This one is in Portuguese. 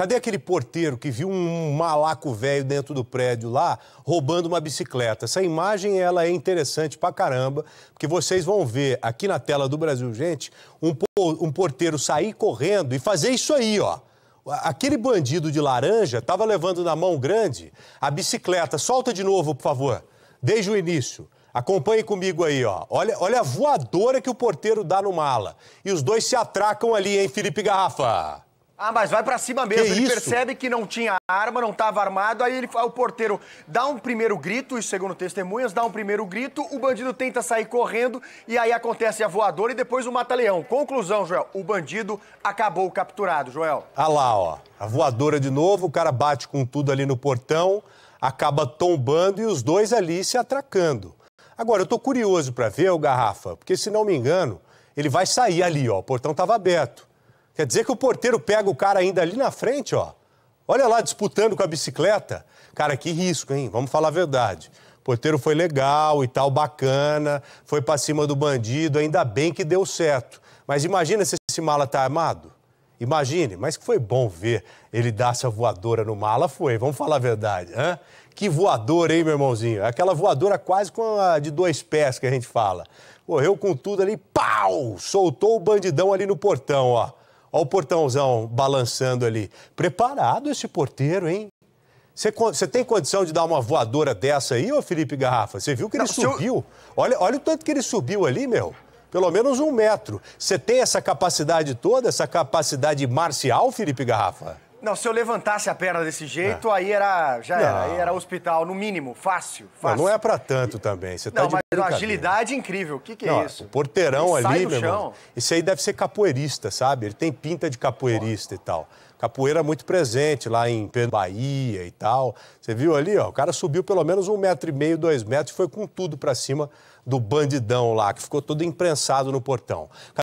Cadê aquele porteiro que viu um malaco velho dentro do prédio lá roubando uma bicicleta? Essa imagem ela é interessante pra caramba, porque vocês vão ver aqui na tela do Brasil, gente, um, um porteiro sair correndo e fazer isso aí, ó. Aquele bandido de laranja estava levando na mão grande a bicicleta. Solta de novo, por favor, desde o início. Acompanhe comigo aí, ó. Olha, olha a voadora que o porteiro dá no mala. E os dois se atracam ali, hein, Felipe Garrafa? Ah, mas vai para cima mesmo. Que ele isso? percebe que não tinha arma, não estava armado. Aí ele, o porteiro dá um primeiro grito, e segundo testemunhas, dá um primeiro grito. O bandido tenta sair correndo e aí acontece a voadora e depois o mata-leão. Conclusão, Joel. O bandido acabou capturado, Joel. Ah lá, ó. A voadora de novo, o cara bate com tudo ali no portão, acaba tombando e os dois ali se atracando. Agora, eu tô curioso para ver o Garrafa, porque se não me engano, ele vai sair ali, ó. O portão estava aberto. Quer dizer que o porteiro pega o cara ainda ali na frente, ó. Olha lá, disputando com a bicicleta. Cara, que risco, hein? Vamos falar a verdade. O porteiro foi legal e tal, bacana, foi para cima do bandido, ainda bem que deu certo. Mas imagina se esse mala tá armado. Imagine, mas que foi bom ver ele dar essa voadora no mala, foi, vamos falar a verdade. Hein? Que voadora, hein, meu irmãozinho? Aquela voadora quase com a de dois pés que a gente fala. Correu com tudo ali, pau! Soltou o bandidão ali no portão, ó. Olha o portãozão balançando ali. Preparado esse porteiro, hein? Você tem condição de dar uma voadora dessa aí, ô Felipe Garrafa? Você viu que ele Não, subiu? Eu... Olha, olha o tanto que ele subiu ali, meu. Pelo menos um metro. Você tem essa capacidade toda, essa capacidade marcial, Felipe Garrafa? Não, se eu levantasse a perna desse jeito, é. aí era. Já não. era. Aí era hospital, no mínimo. Fácil. fácil. Não, não é para tanto também. Você tá não, de mas uma agilidade incrível. O que, que é não, isso? O porteirão Ele ali, meu Isso aí deve ser capoeirista, sabe? Ele tem pinta de capoeirista e tal. Capoeira muito presente lá em Bahia e tal. Você viu ali, ó? O cara subiu pelo menos um metro e meio, dois metros e foi com tudo para cima do bandidão lá, que ficou todo imprensado no portão.